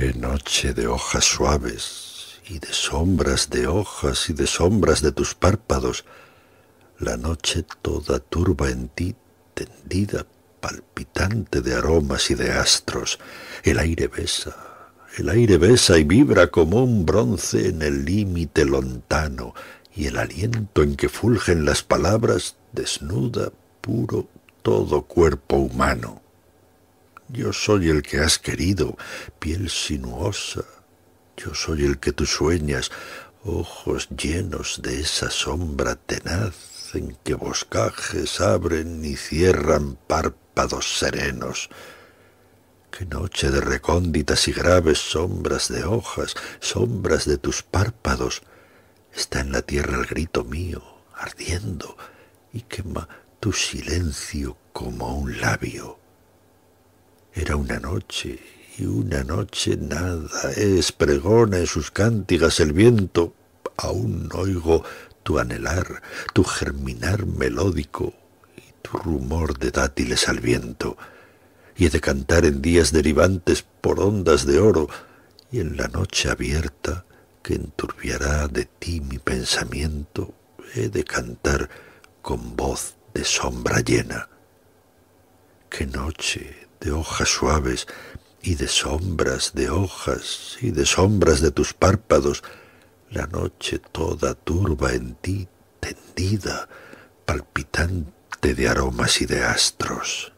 Qué noche de hojas suaves y de sombras de hojas y de sombras de tus párpados. La noche toda turba en ti, tendida, palpitante de aromas y de astros. El aire besa, el aire besa y vibra como un bronce en el límite lontano, y el aliento en que fulgen las palabras desnuda puro todo cuerpo humano. Yo soy el que has querido, piel sinuosa. Yo soy el que tú sueñas, ojos llenos de esa sombra tenaz en que boscajes abren y cierran párpados serenos. Qué noche de recónditas y graves sombras de hojas, sombras de tus párpados. Está en la tierra el grito mío, ardiendo, y quema tu silencio como un labio una noche y una noche nada es, pregona en sus cántigas el viento. Aún oigo tu anhelar, tu germinar melódico y tu rumor de dátiles al viento. Y he de cantar en días derivantes por ondas de oro y en la noche abierta que enturbiará de ti mi pensamiento, he de cantar con voz de sombra llena. Qué noche de hojas suaves y de sombras de hojas y de sombras de tus párpados, la noche toda turba en ti, tendida, palpitante de aromas y de astros.